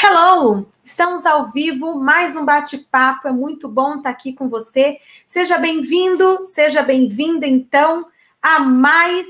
Hello! Estamos ao vivo, mais um bate-papo. É muito bom estar aqui com você. Seja bem-vindo, seja bem-vinda, então, a mais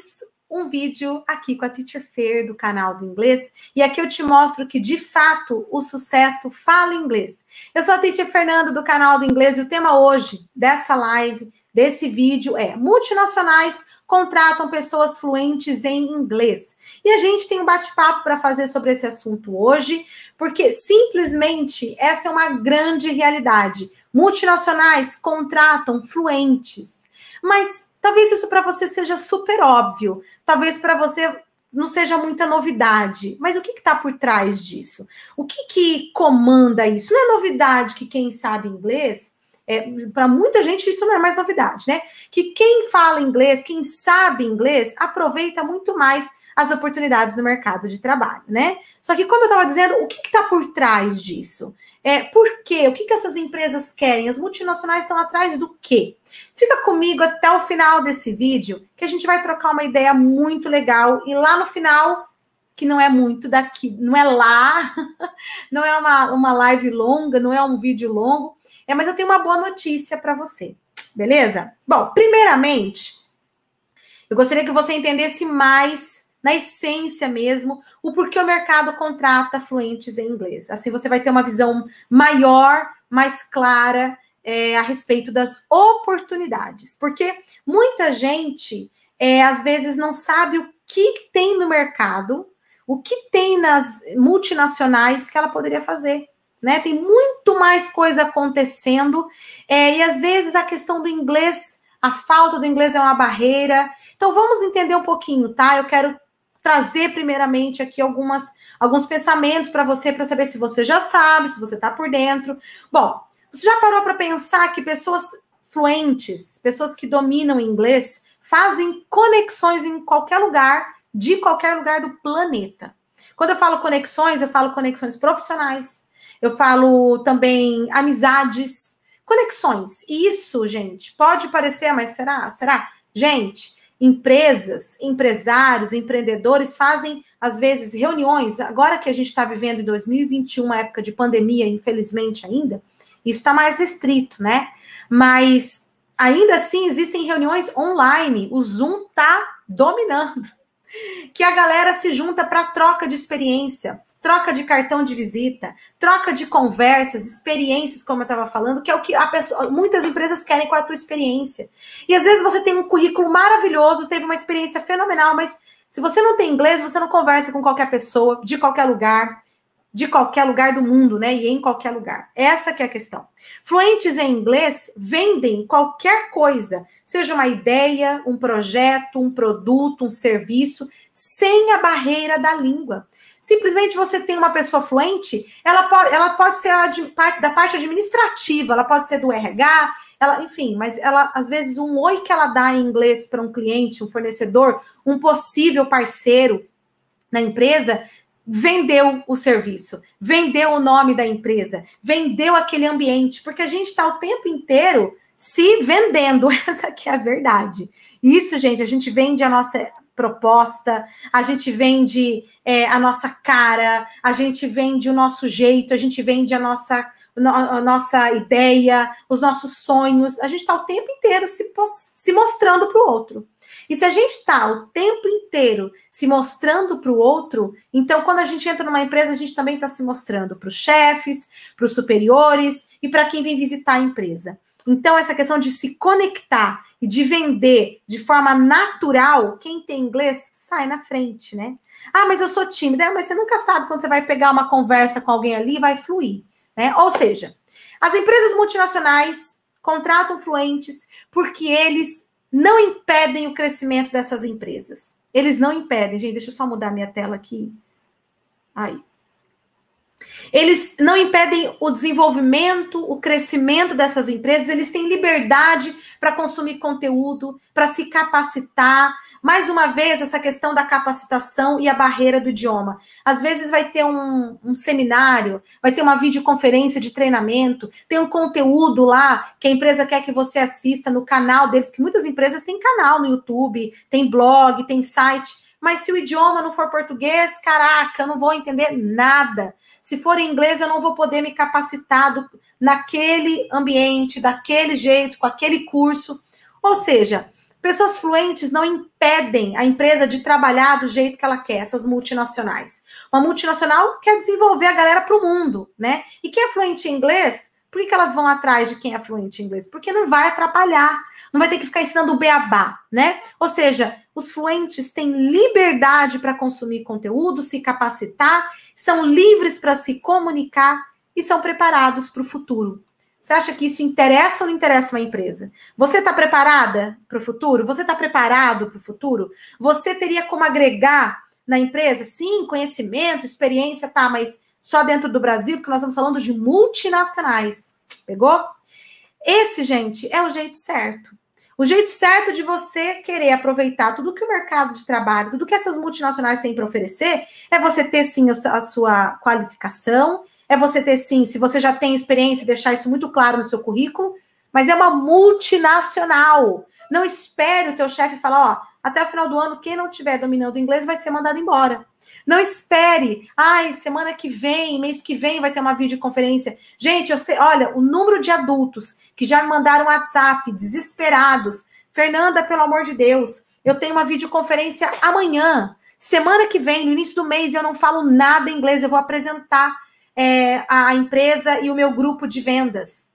um vídeo aqui com a Teacher Fair do canal do Inglês. E aqui eu te mostro que, de fato, o sucesso fala inglês. Eu sou a Teacher Fernando do canal do Inglês e o tema hoje dessa live, desse vídeo, é multinacionais contratam pessoas fluentes em inglês. E a gente tem um bate-papo para fazer sobre esse assunto hoje, porque simplesmente essa é uma grande realidade. Multinacionais contratam fluentes. Mas talvez isso para você seja super óbvio, talvez para você não seja muita novidade. Mas o que está por trás disso? O que, que comanda isso? Não é novidade que quem sabe inglês é, para muita gente isso não é mais novidade, né? Que quem fala inglês, quem sabe inglês, aproveita muito mais as oportunidades no mercado de trabalho, né? Só que, como eu estava dizendo, o que está por trás disso? É, por quê? O que, que essas empresas querem? As multinacionais estão atrás do quê? Fica comigo até o final desse vídeo, que a gente vai trocar uma ideia muito legal. E lá no final que não é muito daqui, não é lá, não é uma, uma live longa, não é um vídeo longo. É, mas eu tenho uma boa notícia para você, beleza? Bom, primeiramente, eu gostaria que você entendesse mais na essência mesmo o porquê o mercado contrata fluentes em inglês. Assim você vai ter uma visão maior, mais clara é, a respeito das oportunidades, porque muita gente é, às vezes não sabe o que tem no mercado o que tem nas multinacionais que ela poderia fazer. Né? Tem muito mais coisa acontecendo, é, e às vezes a questão do inglês, a falta do inglês é uma barreira. Então vamos entender um pouquinho, tá? Eu quero trazer primeiramente aqui algumas, alguns pensamentos para você, para saber se você já sabe, se você está por dentro. Bom, você já parou para pensar que pessoas fluentes, pessoas que dominam inglês, fazem conexões em qualquer lugar de qualquer lugar do planeta. Quando eu falo conexões, eu falo conexões profissionais, eu falo também amizades, conexões. E isso, gente, pode parecer, mas será? Será? Gente, empresas, empresários, empreendedores fazem, às vezes, reuniões. Agora que a gente está vivendo em 2021, uma época de pandemia, infelizmente ainda, isso está mais restrito, né? Mas ainda assim existem reuniões online. O Zoom está dominando que a galera se junta para troca de experiência, troca de cartão de visita, troca de conversas, experiências, como eu estava falando, que é o que pessoa, muitas empresas querem com a tua experiência. E às vezes você tem um currículo maravilhoso, teve uma experiência fenomenal, mas se você não tem inglês, você não conversa com qualquer pessoa, de qualquer lugar de qualquer lugar do mundo, né? E em qualquer lugar. Essa que é a questão. Fluentes em inglês vendem qualquer coisa, seja uma ideia, um projeto, um produto, um serviço, sem a barreira da língua. Simplesmente você tem uma pessoa fluente, ela pode, ela pode ser da parte administrativa, ela pode ser do RH, ela, enfim, mas ela às vezes um oi que ela dá em inglês para um cliente, um fornecedor, um possível parceiro na empresa, vendeu o serviço, vendeu o nome da empresa, vendeu aquele ambiente, porque a gente está o tempo inteiro se vendendo. Essa que é a verdade. Isso, gente, a gente vende a nossa proposta, a gente vende é, a nossa cara, a gente vende o nosso jeito, a gente vende a nossa a nossa ideia, os nossos sonhos. A gente está o tempo inteiro se, se mostrando para o outro. E se a gente está o tempo inteiro se mostrando para o outro, então quando a gente entra numa empresa, a gente também está se mostrando para os chefes, para os superiores e para quem vem visitar a empresa. Então, essa questão de se conectar e de vender de forma natural, quem tem inglês sai na frente, né? Ah, mas eu sou tímida. Ah, mas você nunca sabe quando você vai pegar uma conversa com alguém ali vai fluir, né? Ou seja, as empresas multinacionais contratam fluentes porque eles não impedem o crescimento dessas empresas. Eles não impedem, gente, deixa eu só mudar minha tela aqui. Aí. Eles não impedem o desenvolvimento, o crescimento dessas empresas, eles têm liberdade para consumir conteúdo, para se capacitar, mais uma vez, essa questão da capacitação e a barreira do idioma. Às vezes vai ter um, um seminário, vai ter uma videoconferência de treinamento, tem um conteúdo lá que a empresa quer que você assista no canal deles, que muitas empresas têm canal no YouTube, tem blog, tem site mas se o idioma não for português, caraca, eu não vou entender nada. Se for em inglês, eu não vou poder me capacitar do, naquele ambiente, daquele jeito, com aquele curso. Ou seja, Pessoas fluentes não impedem a empresa de trabalhar do jeito que ela quer, essas multinacionais. Uma multinacional quer desenvolver a galera para o mundo, né? E quem é fluente em inglês, por que, que elas vão atrás de quem é fluente em inglês? Porque não vai atrapalhar, não vai ter que ficar ensinando o beabá, né? Ou seja, os fluentes têm liberdade para consumir conteúdo, se capacitar, são livres para se comunicar e são preparados para o futuro. Você acha que isso interessa ou não interessa uma empresa? Você está preparada para o futuro? Você está preparado para o futuro? Você teria como agregar na empresa? Sim, conhecimento, experiência, tá, mas só dentro do Brasil, porque nós estamos falando de multinacionais. Pegou? Esse, gente, é o jeito certo. O jeito certo de você querer aproveitar tudo que o mercado de trabalho, tudo que essas multinacionais têm para oferecer, é você ter sim a sua qualificação, é você ter sim, se você já tem experiência, deixar isso muito claro no seu currículo, mas é uma multinacional. Não espere o teu chefe falar, ó, até o final do ano, quem não tiver dominando inglês vai ser mandado embora. Não espere, ai, semana que vem, mês que vem vai ter uma videoconferência. Gente, eu sei, olha, o número de adultos que já me mandaram WhatsApp desesperados. Fernanda, pelo amor de Deus, eu tenho uma videoconferência amanhã. Semana que vem, no início do mês, eu não falo nada inglês, eu vou apresentar é, a empresa e o meu grupo de vendas.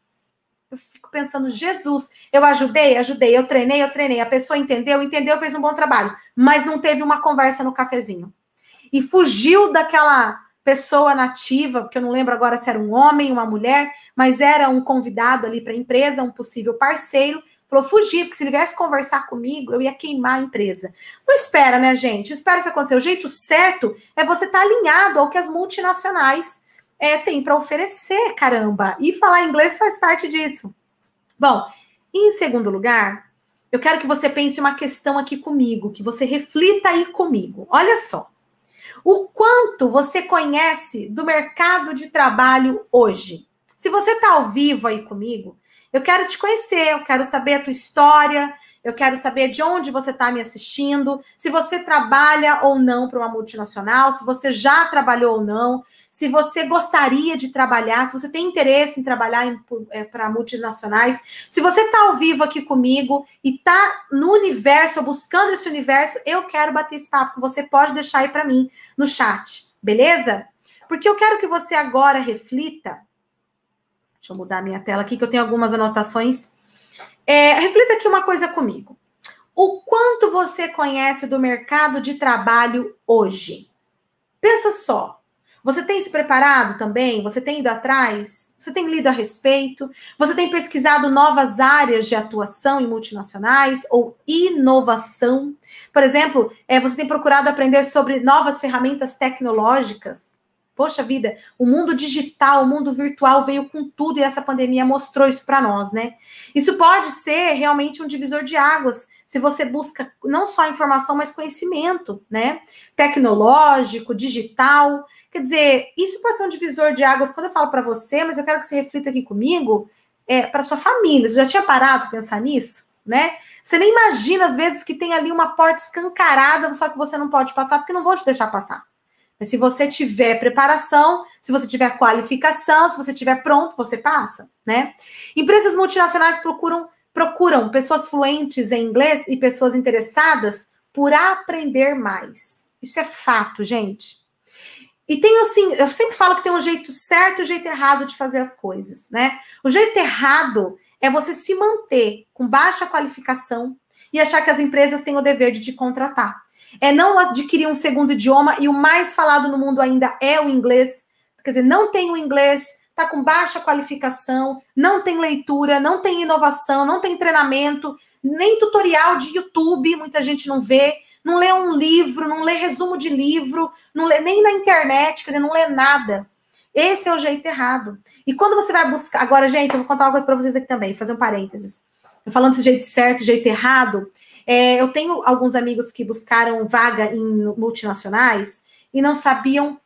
Eu fico pensando, Jesus, eu ajudei, ajudei, eu treinei, eu treinei. A pessoa entendeu, entendeu, fez um bom trabalho, mas não teve uma conversa no cafezinho. E fugiu daquela pessoa nativa, que eu não lembro agora se era um homem, uma mulher, mas era um convidado ali para a empresa, um possível parceiro. Falou, fugir, porque se ele viesse conversar comigo, eu ia queimar a empresa. Não espera, né, gente? espera isso acontecer. O jeito certo é você estar tá alinhado ao que as multinacionais é, tem para oferecer, caramba. E falar inglês faz parte disso. Bom, em segundo lugar, eu quero que você pense uma questão aqui comigo, que você reflita aí comigo. Olha só. O quanto você conhece do mercado de trabalho hoje? Se você está ao vivo aí comigo, eu quero te conhecer, eu quero saber a tua história, eu quero saber de onde você está me assistindo, se você trabalha ou não para uma multinacional, se você já trabalhou ou não, se você gostaria de trabalhar, se você tem interesse em trabalhar para eh, multinacionais, se você está ao vivo aqui comigo e está no universo, buscando esse universo, eu quero bater esse papo. Você pode deixar aí para mim no chat, beleza? Porque eu quero que você agora reflita. Deixa eu mudar minha tela aqui, que eu tenho algumas anotações é, reflita aqui uma coisa comigo. O quanto você conhece do mercado de trabalho hoje? Pensa só. Você tem se preparado também? Você tem ido atrás? Você tem lido a respeito? Você tem pesquisado novas áreas de atuação em multinacionais ou inovação? Por exemplo, é, você tem procurado aprender sobre novas ferramentas tecnológicas? Poxa vida, o mundo digital, o mundo virtual veio com tudo e essa pandemia mostrou isso para nós, né? Isso pode ser realmente um divisor de águas, se você busca não só informação, mas conhecimento, né? Tecnológico, digital. Quer dizer, isso pode ser um divisor de águas quando eu falo para você, mas eu quero que você reflita aqui comigo, é, para sua família. Você já tinha parado para pensar nisso, né? Você nem imagina às vezes que tem ali uma porta escancarada, só que você não pode passar porque não vou te deixar passar. Mas se você tiver preparação, se você tiver qualificação, se você tiver pronto, você passa, né? Empresas multinacionais procuram procuram pessoas fluentes em inglês e pessoas interessadas por aprender mais. Isso é fato, gente. E tem assim, eu sempre falo que tem um jeito certo e um jeito errado de fazer as coisas, né? O jeito errado é você se manter com baixa qualificação e achar que as empresas têm o dever de te contratar é não adquirir um segundo idioma e o mais falado no mundo ainda é o inglês. Quer dizer, não tem o inglês, está com baixa qualificação, não tem leitura, não tem inovação, não tem treinamento, nem tutorial de YouTube, muita gente não vê, não lê um livro, não lê resumo de livro, não lê nem na internet, quer dizer, não lê nada. Esse é o jeito errado. E quando você vai buscar. Agora, gente, eu vou contar uma coisa para vocês aqui também, fazer um parênteses falando de jeito certo, jeito errado. É, eu tenho alguns amigos que buscaram vaga em multinacionais e não sabiam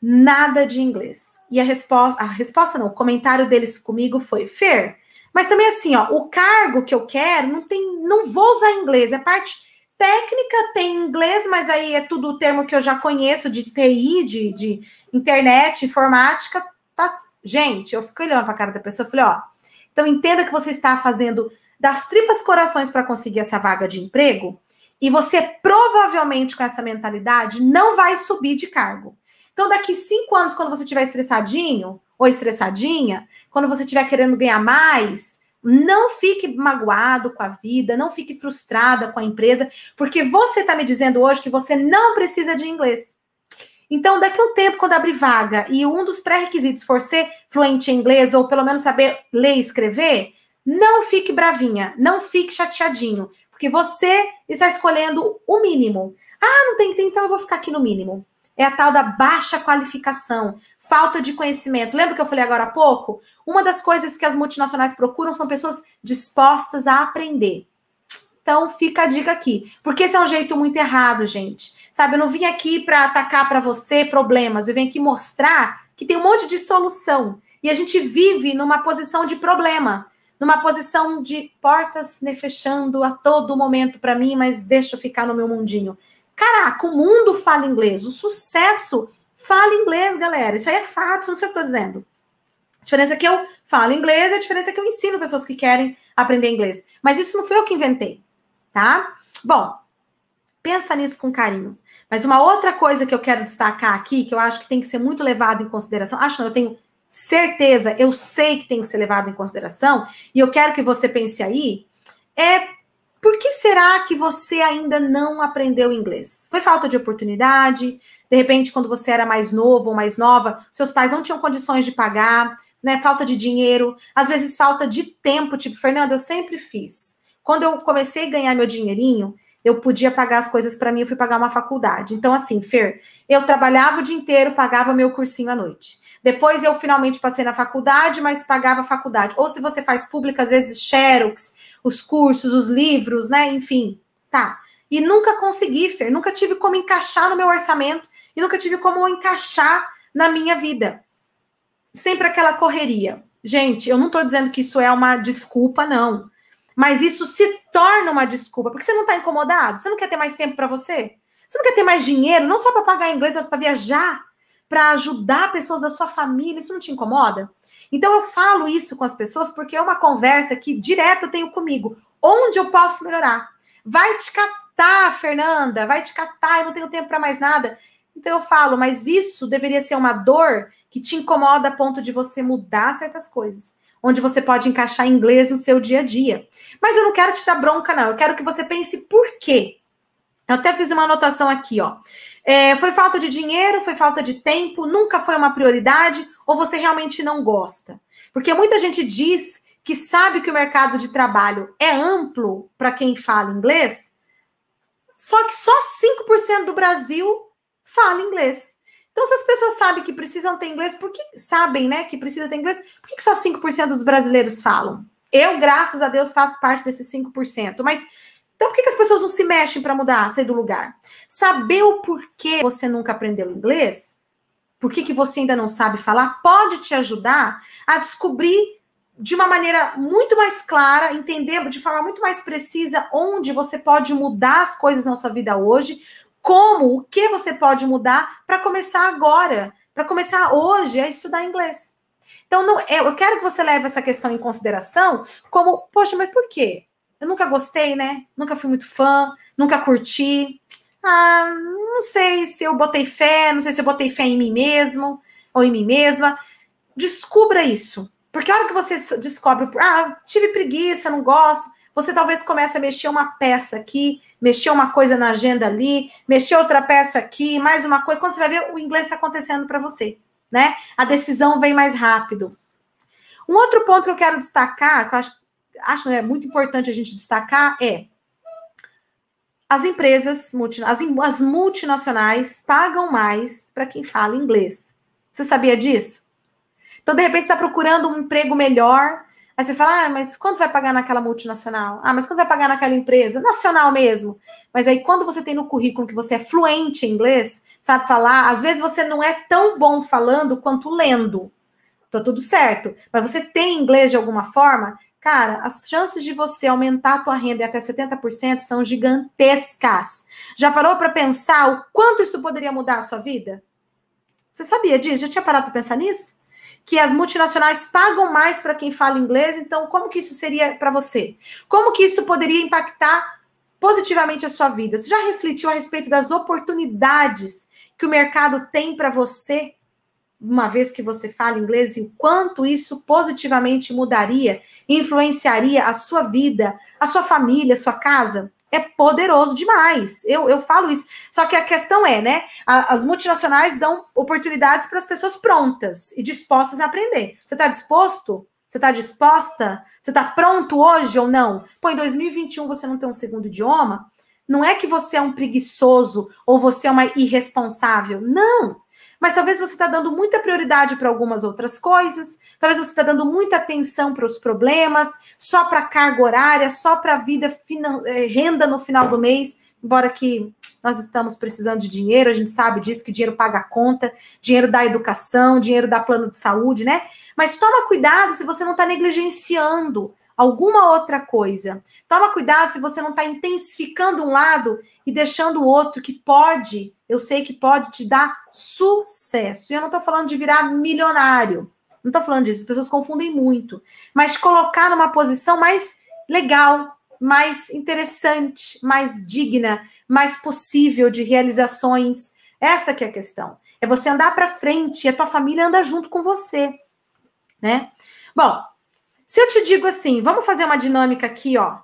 nada de inglês. E a resposta, a resposta não, o comentário deles comigo foi: Fer, mas também assim, ó, o cargo que eu quero não tem, não vou usar inglês, é parte técnica, tem inglês, mas aí é tudo o termo que eu já conheço de TI, de, de internet, informática. Tá, gente, eu fico olhando para a cara da pessoa e falei, ó então, entenda que você está fazendo das tripas corações para conseguir essa vaga de emprego e você provavelmente com essa mentalidade não vai subir de cargo. Então, daqui cinco anos, quando você estiver estressadinho ou estressadinha, quando você estiver querendo ganhar mais, não fique magoado com a vida, não fique frustrada com a empresa, porque você está me dizendo hoje que você não precisa de inglês. Então, daqui a um tempo, quando abrir vaga e um dos pré-requisitos for ser fluente em inglês ou pelo menos saber ler e escrever, não fique bravinha, não fique chateadinho, porque você está escolhendo o mínimo. Ah, não tem que ter, então eu vou ficar aqui no mínimo. É a tal da baixa qualificação, falta de conhecimento. Lembra que eu falei agora há pouco? Uma das coisas que as multinacionais procuram são pessoas dispostas a aprender. Então fica a dica aqui, porque esse é um jeito muito errado, gente. Sabe, eu não vim aqui para atacar para você problemas, eu vim aqui mostrar que tem um monte de solução. E a gente vive numa posição de problema, numa posição de portas né, fechando a todo momento para mim, mas deixa eu ficar no meu mundinho. Caraca, o mundo fala inglês, o sucesso fala inglês, galera. Isso aí é fato, não sei é o que eu estou dizendo. A diferença é que eu falo inglês, a diferença é que eu ensino pessoas que querem aprender inglês. Mas isso não foi eu que inventei tá? Bom, pensa nisso com carinho. Mas uma outra coisa que eu quero destacar aqui, que eu acho que tem que ser muito levado em consideração, acho que eu tenho certeza, eu sei que tem que ser levado em consideração, e eu quero que você pense aí, é por que será que você ainda não aprendeu inglês? Foi falta de oportunidade? De repente, quando você era mais novo ou mais nova, seus pais não tinham condições de pagar, né? Falta de dinheiro, às vezes falta de tempo, tipo, Fernanda, eu sempre fiz. Quando eu comecei a ganhar meu dinheirinho, eu podia pagar as coisas para mim, eu fui pagar uma faculdade. Então, assim, Fer, eu trabalhava o dia inteiro, pagava meu cursinho à noite. Depois eu finalmente passei na faculdade, mas pagava a faculdade. Ou se você faz pública, às vezes xerox, os cursos, os livros, né? Enfim, tá. E nunca consegui, Fer, nunca tive como encaixar no meu orçamento e nunca tive como encaixar na minha vida. Sempre aquela correria. Gente, eu não estou dizendo que isso é uma desculpa, não. Mas isso se torna uma desculpa, porque você não está incomodado, você não quer ter mais tempo para você, você não quer ter mais dinheiro, não só para pagar inglês, mas para viajar, para ajudar pessoas da sua família, isso não te incomoda? Então eu falo isso com as pessoas porque é uma conversa que direto eu tenho comigo. Onde eu posso melhorar? Vai te catar, Fernanda, vai te catar, eu não tenho tempo para mais nada. Então eu falo, mas isso deveria ser uma dor que te incomoda a ponto de você mudar certas coisas onde você pode encaixar inglês no seu dia a dia. Mas eu não quero te dar bronca, não. Eu quero que você pense por quê. Eu até fiz uma anotação aqui, ó. É, foi falta de dinheiro, foi falta de tempo, nunca foi uma prioridade, ou você realmente não gosta? Porque muita gente diz que sabe que o mercado de trabalho é amplo para quem fala inglês, só que só 5% do Brasil fala inglês. Então, se as pessoas sabem que precisam ter inglês, por que sabem, né, que precisa ter inglês, por que, que só 5% dos brasileiros falam? Eu, graças a Deus, faço parte desses 5%, mas então por que, que as pessoas não se mexem para mudar, sair do lugar? Saber o porquê você nunca aprendeu inglês, por que, que você ainda não sabe falar, pode te ajudar a descobrir de uma maneira muito mais clara, entender de forma muito mais precisa onde você pode mudar as coisas na sua vida hoje, como, o que você pode mudar para começar agora, para começar hoje a estudar inglês. Então, não, é, eu quero que você leve essa questão em consideração como, poxa, mas por quê? Eu nunca gostei, né? Nunca fui muito fã, nunca curti. Ah, não sei se eu botei fé, não sei se eu botei fé em mim mesmo ou em mim mesma. Descubra isso. Porque a hora que você descobre, ah, tive preguiça, não gosto. Você talvez comece a mexer uma peça aqui, mexer uma coisa na agenda ali, mexer outra peça aqui, mais uma coisa. Quando você vai ver, o inglês está acontecendo para você, né? A decisão vem mais rápido. Um outro ponto que eu quero destacar, que eu acho, acho é muito importante a gente destacar, é as empresas, as multinacionais pagam mais para quem fala inglês. Você sabia disso? Então, de repente, você está procurando um emprego melhor, Aí você fala, ah, mas quanto vai pagar naquela multinacional? Ah, mas quanto vai pagar naquela empresa? Nacional mesmo. Mas aí, quando você tem no currículo que você é fluente em inglês, sabe falar, às vezes você não é tão bom falando quanto lendo. Tá tudo certo. Mas você tem inglês de alguma forma, cara, as chances de você aumentar a tua renda em até 70% são gigantescas. Já parou para pensar o quanto isso poderia mudar a sua vida? Você sabia disso? Já tinha parado para pensar nisso? que as multinacionais pagam mais para quem fala inglês, então como que isso seria para você? Como que isso poderia impactar positivamente a sua vida? Você já refletiu a respeito das oportunidades que o mercado tem para você, uma vez que você fala inglês, e o quanto isso positivamente mudaria, influenciaria a sua vida, a sua família, a sua casa? é poderoso demais. Eu, eu falo isso. Só que a questão é, né? as multinacionais dão oportunidades para as pessoas prontas e dispostas a aprender. Você está disposto? Você está disposta? Você está pronto hoje ou não? Pô, em 2021 você não tem um segundo idioma? Não é que você é um preguiçoso ou você é uma irresponsável. Não! mas talvez você está dando muita prioridade para algumas outras coisas, talvez você está dando muita atenção para os problemas, só para carga horária, só para a vida, eh, renda no final do mês, embora que nós estamos precisando de dinheiro, a gente sabe disso, que dinheiro paga a conta, dinheiro da educação, dinheiro da plano de saúde, né? Mas toma cuidado se você não está negligenciando alguma outra coisa. Toma cuidado se você não está intensificando um lado e deixando o outro, que pode, eu sei que pode te dar sucesso. E eu não estou falando de virar milionário. Não estou falando disso, as pessoas confundem muito. Mas colocar numa posição mais legal, mais interessante, mais digna, mais possível de realizações. Essa que é a questão. É você andar para frente e a tua família anda junto com você, né? Bom, se eu te digo assim, vamos fazer uma dinâmica aqui, ó.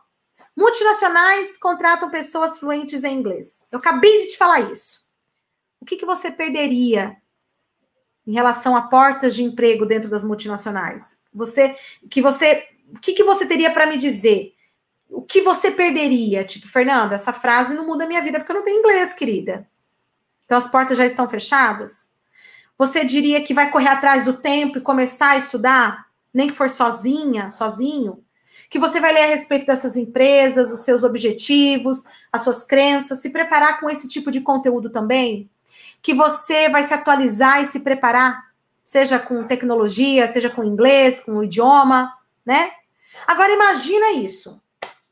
Multinacionais contratam pessoas fluentes em inglês. Eu acabei de te falar isso. O que, que você perderia em relação a portas de emprego dentro das multinacionais? Você, que você, o que, que você teria para me dizer? O que você perderia? Tipo, Fernanda, essa frase não muda a minha vida porque eu não tenho inglês, querida. Então as portas já estão fechadas? Você diria que vai correr atrás do tempo e começar a estudar? nem que for sozinha, sozinho, que você vai ler a respeito dessas empresas, os seus objetivos, as suas crenças, se preparar com esse tipo de conteúdo também, que você vai se atualizar e se preparar, seja com tecnologia, seja com inglês, com o idioma, né? Agora imagina isso.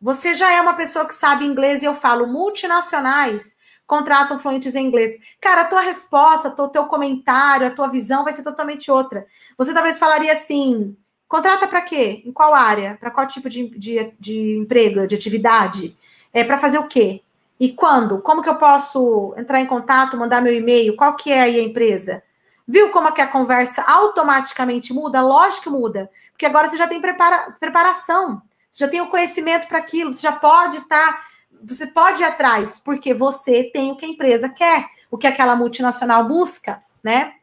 Você já é uma pessoa que sabe inglês e eu falo multinacionais contratam fluentes em inglês. Cara, a tua resposta, o teu comentário, a tua visão vai ser totalmente outra. Você talvez falaria assim: Contrata para quê? Em qual área? Para qual tipo de, de, de emprego, de atividade? É para fazer o quê? E quando? Como que eu posso entrar em contato, mandar meu e-mail? Qual que é aí a empresa? Viu como é que a conversa automaticamente muda? Lógico que muda, porque agora você já tem prepara preparação, você já tem o conhecimento para aquilo, você já pode estar, tá, você pode ir atrás, porque você tem o que a empresa quer, o que aquela multinacional busca, né?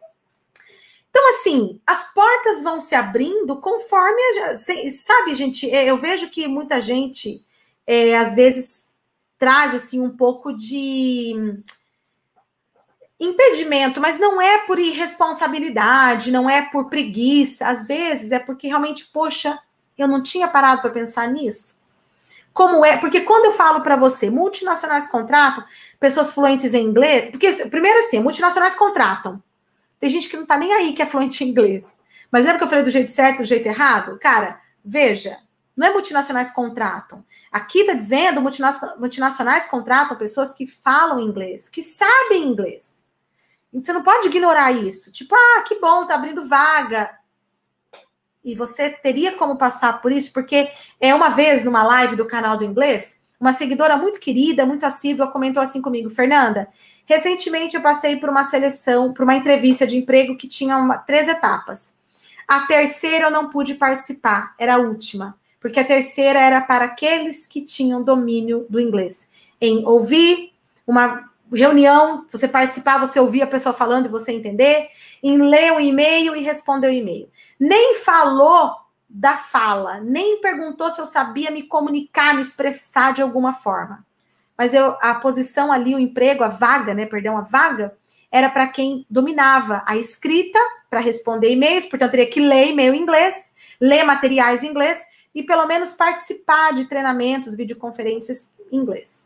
Então, assim, as portas vão se abrindo conforme. A, sabe, gente, é, eu vejo que muita gente, é, às vezes, traz, assim, um pouco de impedimento, mas não é por irresponsabilidade, não é por preguiça, às vezes é porque realmente, poxa, eu não tinha parado para pensar nisso. Como é? Porque quando eu falo para você, multinacionais contratam pessoas fluentes em inglês, porque primeiro assim, multinacionais contratam. Tem gente que não tá nem aí que é fluente em inglês. Mas lembra que eu falei do jeito certo, do jeito errado? Cara, veja, não é multinacionais contratam. Aqui tá dizendo multinacionais contratam pessoas que falam inglês, que sabem inglês. Então, você não pode ignorar isso. Tipo, ah, que bom, tá abrindo vaga. E você teria como passar por isso, porque é uma vez numa live do canal do inglês, uma seguidora muito querida, muito assídua, comentou assim comigo, Fernanda, Recentemente eu passei por uma seleção, por uma entrevista de emprego que tinha uma, três etapas. A terceira eu não pude participar, era a última, porque a terceira era para aqueles que tinham domínio do inglês. Em ouvir, uma reunião, você participar, você ouvir a pessoa falando e você entender, em ler um e-mail e responder o um e-mail. Nem falou da fala, nem perguntou se eu sabia me comunicar, me expressar de alguma forma mas eu, a posição ali, o emprego, a vaga, né, perdão, a vaga, era para quem dominava a escrita para responder e-mails, portanto, teria que ler e-mail em inglês, ler materiais em inglês e pelo menos participar de treinamentos, videoconferências em inglês.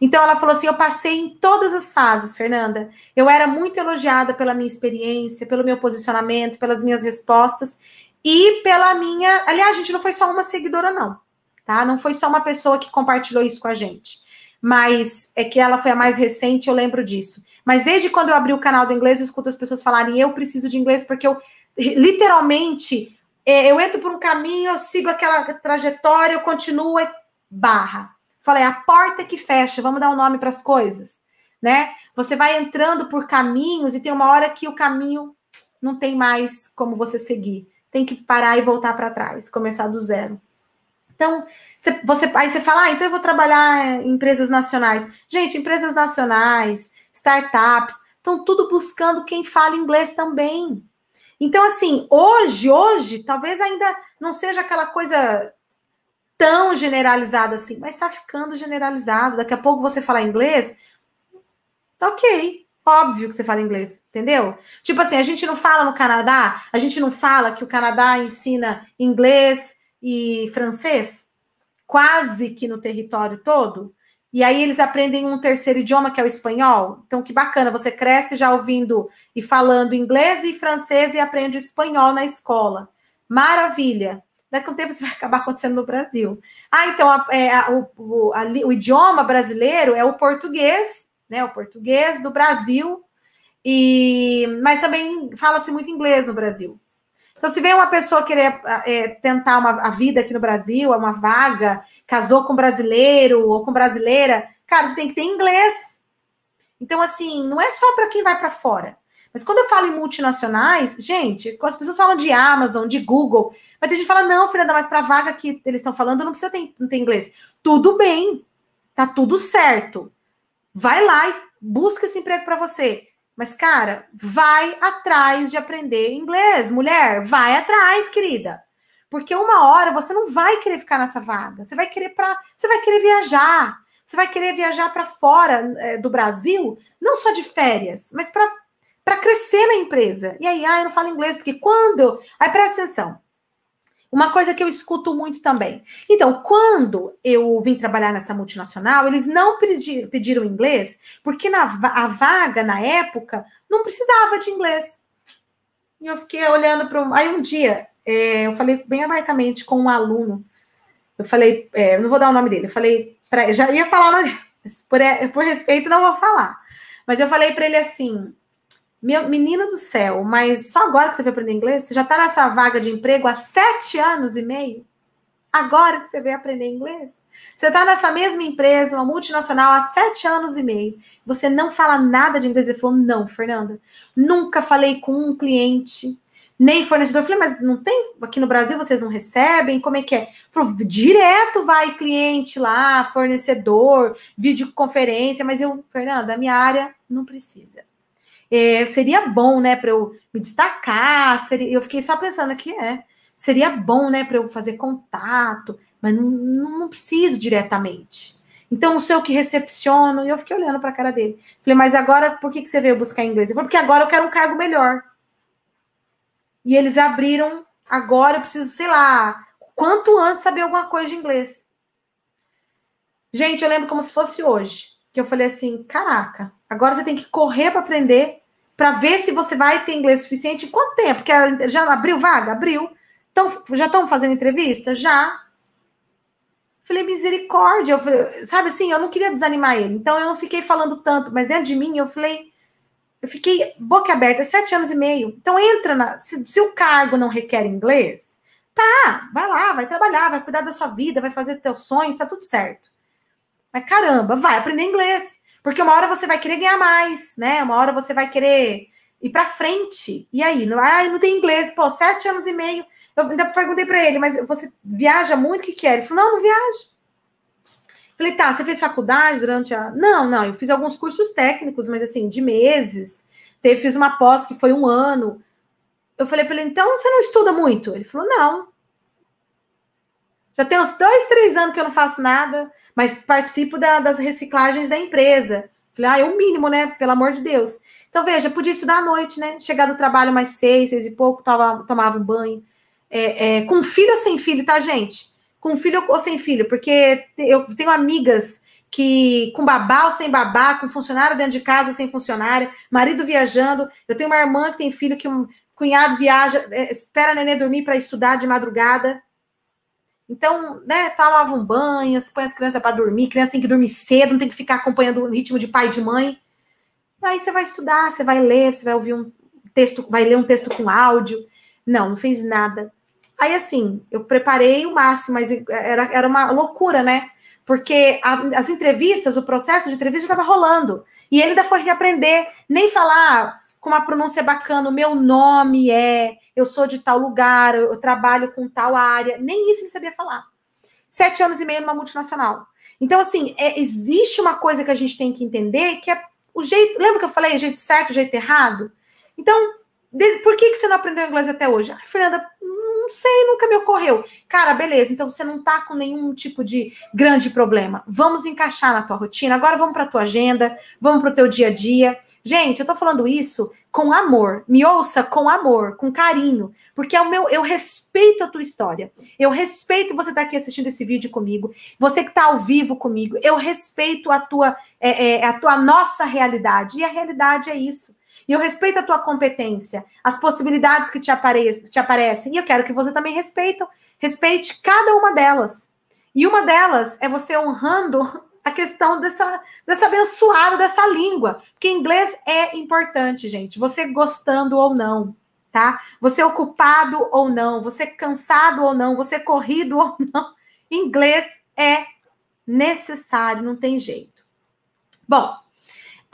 Então ela falou assim: eu passei em todas as fases, Fernanda. Eu era muito elogiada pela minha experiência, pelo meu posicionamento, pelas minhas respostas e pela minha. Aliás, a gente não foi só uma seguidora, não. Tá? Não foi só uma pessoa que compartilhou isso com a gente mas é que ela foi a mais recente, eu lembro disso. Mas desde quando eu abri o canal do inglês, eu escuto as pessoas falarem: eu preciso de inglês, porque eu literalmente é, eu entro por um caminho, eu sigo aquela trajetória, eu continuo é barra. Falei, a porta que fecha, vamos dar um nome para as coisas, né? Você vai entrando por caminhos e tem uma hora que o caminho não tem mais como você seguir. Tem que parar e voltar para trás, começar do zero. Então, você, você, aí você fala, ah, então eu vou trabalhar em empresas nacionais. Gente, empresas nacionais, startups, estão tudo buscando quem fala inglês também. Então, assim, hoje, hoje, talvez ainda não seja aquela coisa tão generalizada assim, mas está ficando generalizado. Daqui a pouco você falar inglês, tá ok. Óbvio que você fala inglês, entendeu? Tipo assim, a gente não fala no Canadá, a gente não fala que o Canadá ensina inglês e francês quase que no território todo. E aí eles aprendem um terceiro idioma, que é o espanhol. Então, que bacana, você cresce já ouvindo e falando inglês e francês e aprende espanhol na escola. Maravilha! Daqui a um tempo isso vai acabar acontecendo no Brasil. Ah, então, a, é, a, o, a, o idioma brasileiro é o português, né? O português do Brasil. E, mas também fala-se muito inglês no Brasil. Então, se vem uma pessoa querer ah, é, tentar uma, a vida aqui no Brasil, é uma vaga, casou com brasileiro ou com brasileira, cara, você tem que ter inglês. Então, assim, não é só para quem vai para fora. Mas quando eu falo em multinacionais, gente, as pessoas falam de Amazon, de Google, mas a gente fala, não, Fernanda, mas para a vaga que eles estão falando, não precisa ter, não ter inglês. Tudo bem, tá tudo certo. Vai lá e busca esse emprego para você. Mas, cara, vai atrás de aprender inglês. Mulher, vai atrás, querida. Porque uma hora você não vai querer ficar nessa vaga. Você vai querer para, você vai querer viajar. Você vai querer viajar para fora é, do Brasil, não só de férias, mas para para crescer na empresa. E aí, ah, eu não falo inglês porque quando? Aí presta atenção. Uma coisa que eu escuto muito também. Então, quando eu vim trabalhar nessa multinacional, eles não pediram, pediram inglês, porque na, a vaga, na época, não precisava de inglês. E eu fiquei olhando para. Aí um dia, é, eu falei bem abertamente com um aluno. Eu falei, é, não vou dar o nome dele, eu falei, pra, já ia falar, por, é, por respeito, não vou falar. Mas eu falei para ele assim: meu, menina do céu, mas só agora que você veio aprender inglês? Você já está nessa vaga de emprego há sete anos e meio? Agora que você veio aprender inglês? Você está nessa mesma empresa, uma multinacional, há sete anos e meio. Você não fala nada de inglês. Ele falou: Não, Fernanda, nunca falei com um cliente, nem fornecedor. Eu falei: Mas não tem. Aqui no Brasil vocês não recebem? Como é que é? Ele falou: Direto vai cliente lá, fornecedor, videoconferência. Mas eu, Fernanda, a minha área não precisa é, seria bom, né, para eu me destacar. Seria, eu fiquei só pensando aqui, é. Seria bom, né, para eu fazer contato, mas não, não preciso diretamente. Então, o sei que recepciono. E eu fiquei olhando para a cara dele. Falei, mas agora, por que, que você veio buscar inglês? Ele falou, porque agora eu quero um cargo melhor. E eles abriram, agora eu preciso, sei lá, quanto antes saber alguma coisa de inglês. Gente, eu lembro como se fosse hoje, que eu falei assim: caraca, agora você tem que correr para aprender para ver se você vai ter inglês suficiente. quanto tempo? Porque já abriu vaga? Abriu. Então, já estão fazendo entrevista? Já. Falei, misericórdia. Eu falei, sabe assim, eu não queria desanimar ele. Então, eu não fiquei falando tanto, mas dentro de mim, eu falei, eu fiquei boca aberta, sete anos e meio. Então, entra na. Se, se o cargo não requer inglês, tá, vai lá, vai trabalhar, vai cuidar da sua vida, vai fazer teus sonhos, tá tudo certo. Mas caramba, vai aprender inglês. Porque uma hora você vai querer ganhar mais, né? Uma hora você vai querer ir para frente. E aí? Não, ah, não tem inglês. Pô, sete anos e meio. Eu ainda perguntei para ele, mas você viaja muito? O que quer? É? Ele falou, não, não viajo. Falei, tá, você fez faculdade durante a. Não, não, eu fiz alguns cursos técnicos, mas assim, de meses. Teve, fiz uma pós que foi um ano. Eu falei para ele, então você não estuda muito? Ele falou, não. Já tem uns dois, três anos que eu não faço nada mas participo da, das reciclagens da empresa. Falei, ah, é o mínimo, né? Pelo amor de Deus. Então, veja, podia estudar à noite, né? Chegar do trabalho mais seis, seis e pouco, tava, tomava um banho. É, é, com filho ou sem filho, tá, gente? Com filho ou sem filho, porque eu tenho amigas que com babá ou sem babá, com funcionário dentro de casa ou sem funcionário, marido viajando. Eu tenho uma irmã que tem filho que um cunhado viaja, é, espera a neném dormir para estudar de madrugada. Então, né, tomava tá, um banho, põe as crianças para dormir, criança tem que dormir cedo, não tem que ficar acompanhando o ritmo de pai e de mãe. Aí você vai estudar, você vai ler, você vai ouvir um texto, vai ler um texto com áudio. Não, não fez nada. Aí, assim, eu preparei o máximo, mas era, era uma loucura, né? Porque a, as entrevistas, o processo de entrevista estava rolando. E ele ainda foi reaprender, nem falar ah, com uma pronúncia bacana, o meu nome é, eu sou de tal lugar, eu trabalho com tal área. Nem isso ele sabia falar. Sete anos e meio numa multinacional. Então, assim, é, existe uma coisa que a gente tem que entender que é o jeito. Lembra que eu falei o jeito certo, o jeito errado? Então, por que, que você não aprendeu inglês até hoje? Ah, Fernanda, não sei, nunca me ocorreu. Cara, beleza, então você não está com nenhum tipo de grande problema. Vamos encaixar na tua rotina. Agora vamos para tua agenda, vamos para o teu dia a dia. Gente, eu estou falando isso com amor. Me ouça com amor, com carinho, porque é o meu, eu respeito a tua história. Eu respeito você estar tá aqui assistindo esse vídeo comigo, você que está ao vivo comigo. Eu respeito a tua, é, é, a tua nossa realidade e a realidade é isso eu respeito a tua competência, as possibilidades que te, apare te aparecem. E eu quero que você também respeite, respeite cada uma delas. E uma delas é você honrando a questão dessa, dessa abençoada, dessa língua. Porque inglês é importante, gente. Você gostando ou não, tá? Você ocupado ou não, você cansado ou não, você corrido ou não. Inglês é necessário, não tem jeito. Bom,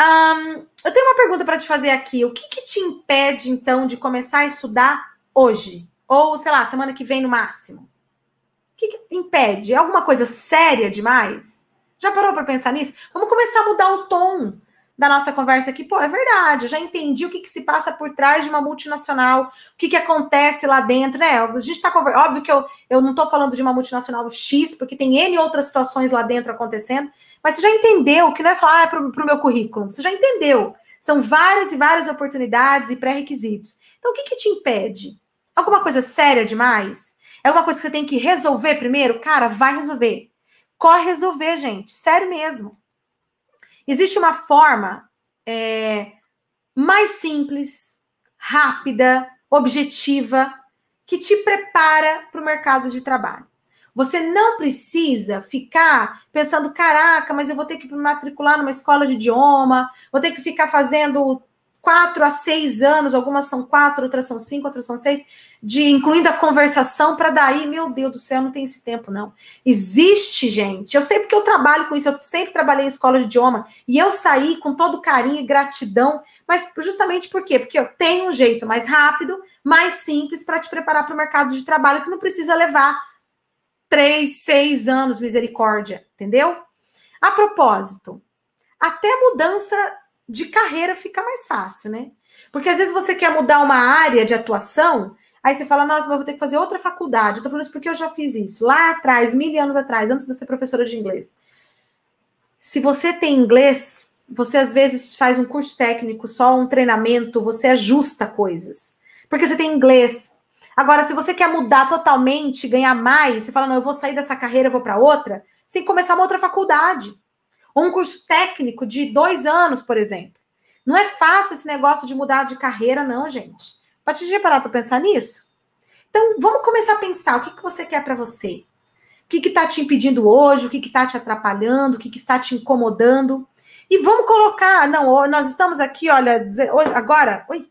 um, eu tenho uma pergunta para te fazer aqui. O que, que te impede, então, de começar a estudar hoje? Ou, sei lá, semana que vem no máximo? O que, que impede? É alguma coisa séria demais? Já parou para pensar nisso? Vamos começar a mudar o tom da nossa conversa aqui. Pô, é verdade, eu já entendi o que, que se passa por trás de uma multinacional, o que, que acontece lá dentro, né? A gente está conversando. Óbvio que eu, eu não estou falando de uma multinacional X, porque tem N outras situações lá dentro acontecendo. Mas você já entendeu que não é só ah, é para o meu currículo, você já entendeu. São várias e várias oportunidades e pré-requisitos. Então, o que, que te impede? Alguma coisa séria demais? É uma coisa que você tem que resolver primeiro? Cara, vai resolver. Corre resolver, gente. Sério mesmo. Existe uma forma é, mais simples, rápida, objetiva, que te prepara para o mercado de trabalho. Você não precisa ficar pensando, caraca, mas eu vou ter que me matricular numa escola de idioma, vou ter que ficar fazendo quatro a seis anos, algumas são quatro, outras são cinco, outras são seis, de incluindo a conversação para daí, meu Deus do céu, não tem esse tempo não. Existe, gente. Eu sei porque eu trabalho com isso, eu sempre trabalhei em escola de idioma e eu saí com todo carinho e gratidão, mas justamente por quê? Porque eu tenho um jeito mais rápido, mais simples para te preparar para o mercado de trabalho que não precisa levar três, seis anos, misericórdia, entendeu? A propósito, até mudança de carreira fica mais fácil, né? Porque às vezes você quer mudar uma área de atuação, aí você fala, nossa, mas eu vou ter que fazer outra faculdade. Eu tô falando isso porque eu já fiz isso lá atrás, mil anos atrás, antes de ser professora de inglês. Se você tem inglês, você às vezes faz um curso técnico, só um treinamento, você ajusta coisas. Porque você tem inglês, Agora, se você quer mudar totalmente, ganhar mais, você fala, não, eu vou sair dessa carreira, eu vou para outra, sem começar uma outra faculdade. Ou um curso técnico de dois anos, por exemplo. Não é fácil esse negócio de mudar de carreira, não, gente. Pode te parar para pensar nisso? Então, vamos começar a pensar o que, que você quer para você. O que está te impedindo hoje, o que está te atrapalhando, o que, que está te incomodando. E vamos colocar, não, nós estamos aqui, olha, agora, oi,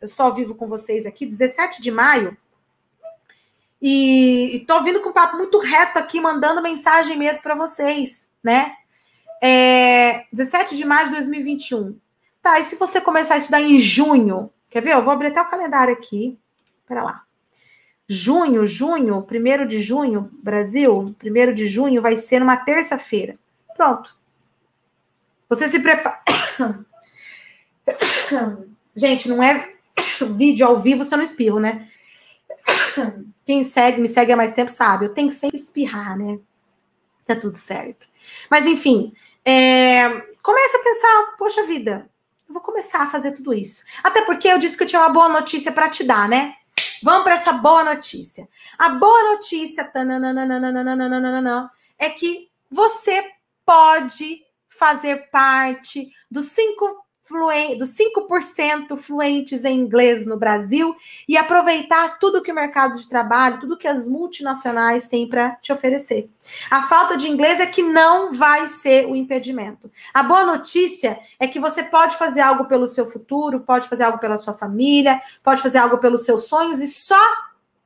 eu estou ao vivo com vocês aqui, 17 de maio e, tô vindo com um papo muito reto aqui, mandando mensagem mesmo para vocês, né? É, 17 de maio de 2021. Tá, e se você começar a estudar em junho? Quer ver? Eu vou abrir até o calendário aqui. Pera lá. Junho, junho, primeiro de junho, Brasil, primeiro de junho vai ser numa terça-feira. Pronto. Você se prepara. Gente, não é vídeo ao vivo se eu não espirro, né? Quem segue, me segue há mais tempo sabe, eu tenho que sempre espirrar, né? Tá tudo certo. Mas enfim, é, começa a pensar, poxa vida, eu vou começar a fazer tudo isso. Até porque eu disse que eu tinha uma boa notícia para te dar, né? Vamos para essa boa notícia. A boa notícia é que você pode fazer parte dos cinco fluente, dos 5% fluentes em inglês no Brasil e aproveitar tudo que o mercado de trabalho, tudo que as multinacionais têm para te oferecer. A falta de inglês é que não vai ser o impedimento. A boa notícia é que você pode fazer algo pelo seu futuro, pode fazer algo pela sua família, pode fazer algo pelos seus sonhos e só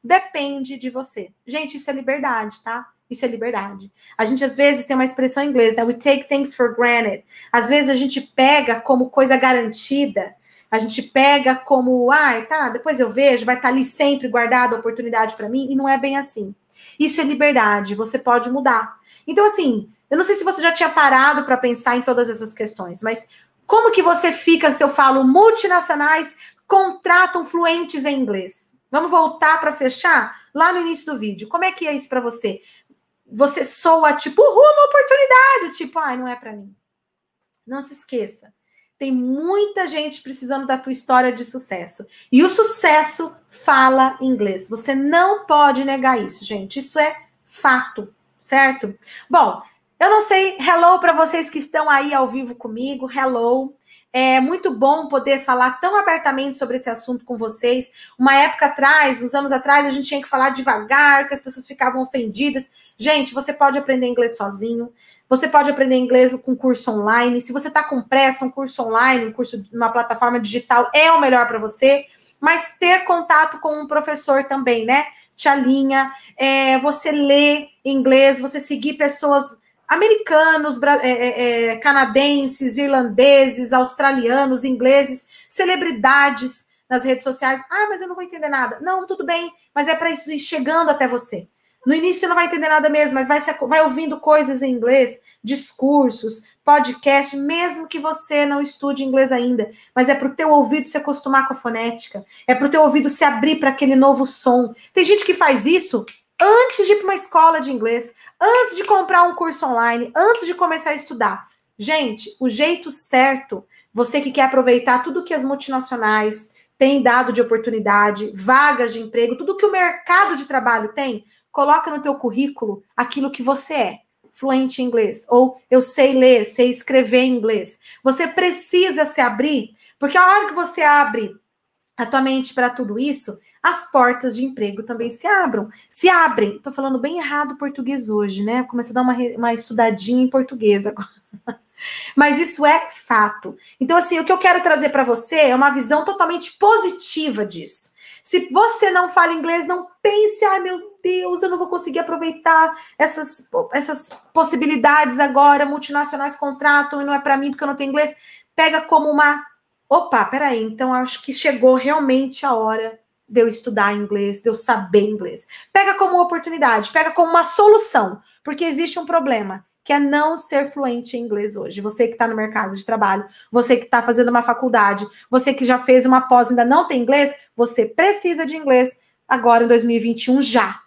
depende de você. Gente, isso é liberdade, tá? Isso é liberdade. A gente às vezes tem uma expressão em inglês, né? We take things for granted. Às vezes a gente pega como coisa garantida. A gente pega como, ai, ah, tá, depois eu vejo, vai estar tá ali sempre guardada a oportunidade para mim, e não é bem assim. Isso é liberdade, você pode mudar. Então, assim, eu não sei se você já tinha parado para pensar em todas essas questões, mas como que você fica se eu falo multinacionais contratam fluentes em inglês? Vamos voltar para fechar lá no início do vídeo. Como é que é isso para você? você soa tipo, rumo uma oportunidade, tipo, ai, ah, não é para mim. Não se esqueça. Tem muita gente precisando da tua história de sucesso. E o sucesso fala inglês. Você não pode negar isso, gente. Isso é fato, certo? Bom, eu não sei, hello para vocês que estão aí ao vivo comigo, hello. É muito bom poder falar tão abertamente sobre esse assunto com vocês. Uma época atrás, uns anos atrás, a gente tinha que falar devagar, que as pessoas ficavam ofendidas. Gente, você pode aprender inglês sozinho, você pode aprender inglês com curso online. Se você está com pressa, um curso online, um curso numa plataforma digital é o melhor para você. Mas ter contato com um professor também, né? Te alinha, é, você lê inglês, você seguir pessoas americanos, é, é, é, canadenses, irlandeses, australianos, ingleses, celebridades nas redes sociais. Ah, mas eu não vou entender nada. Não, tudo bem, mas é para isso ir chegando até você. No início você não vai entender nada mesmo, mas vai, se, vai ouvindo coisas em inglês, discursos, podcast, mesmo que você não estude inglês ainda, mas é para o teu ouvido se acostumar com a fonética, é para o teu ouvido se abrir para aquele novo som. Tem gente que faz isso antes de ir para uma escola de inglês, antes de comprar um curso online, antes de começar a estudar. Gente, o jeito certo, você que quer aproveitar tudo que as multinacionais têm dado de oportunidade, vagas de emprego, tudo que o mercado de trabalho tem, coloca no teu currículo aquilo que você é, fluente em inglês, ou eu sei ler, sei escrever em inglês. Você precisa se abrir, porque a hora que você abre a tua mente para tudo isso, as portas de emprego também se abram. Se abrem. Tô falando bem errado português hoje, né? Comecei a dar uma, uma estudadinha em português agora. Mas isso é fato. Então, assim, o que eu quero trazer para você é uma visão totalmente positiva disso. Se você não fala inglês, não pense, ai meu Deus, eu não vou conseguir aproveitar essas, essas possibilidades agora, multinacionais contratam e não é para mim porque eu não tenho inglês. Pega como uma, opa, peraí, então acho que chegou realmente a hora de eu estudar inglês, de eu saber inglês. Pega como uma oportunidade, pega como uma solução, porque existe um problema, que é não ser fluente em inglês hoje. Você que está no mercado de trabalho, você que está fazendo uma faculdade, você que já fez uma pós e ainda não tem inglês, você precisa de inglês agora em 2021 já.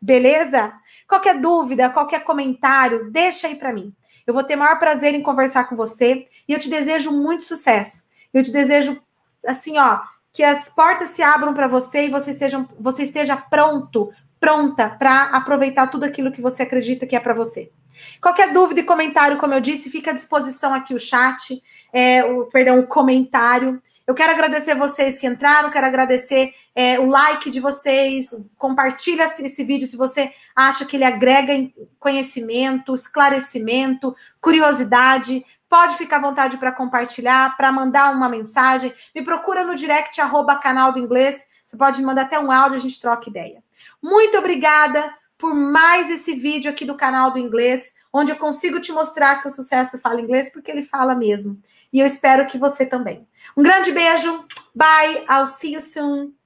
Beleza? Qualquer dúvida, qualquer comentário, deixa aí para mim. Eu vou ter maior prazer em conversar com você e eu te desejo muito sucesso. Eu te desejo assim, ó, que as portas se abram para você e você esteja, você esteja pronto, pronta para aproveitar tudo aquilo que você acredita que é para você. Qualquer dúvida e comentário, como eu disse, fica à disposição aqui o chat, é, o perdão, o comentário. Eu quero agradecer vocês que entraram, quero agradecer é, o like de vocês, compartilha esse vídeo se você acha que ele agrega conhecimento, esclarecimento, curiosidade. Pode ficar à vontade para compartilhar, para mandar uma mensagem. Me procura no direct, arroba canal do inglês. Você pode mandar até um áudio, a gente troca ideia. Muito obrigada por mais esse vídeo aqui do canal do inglês, onde eu consigo te mostrar que o sucesso fala inglês, porque ele fala mesmo. E eu espero que você também. Um grande beijo. Bye. I'll see you soon.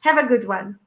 Have a good one.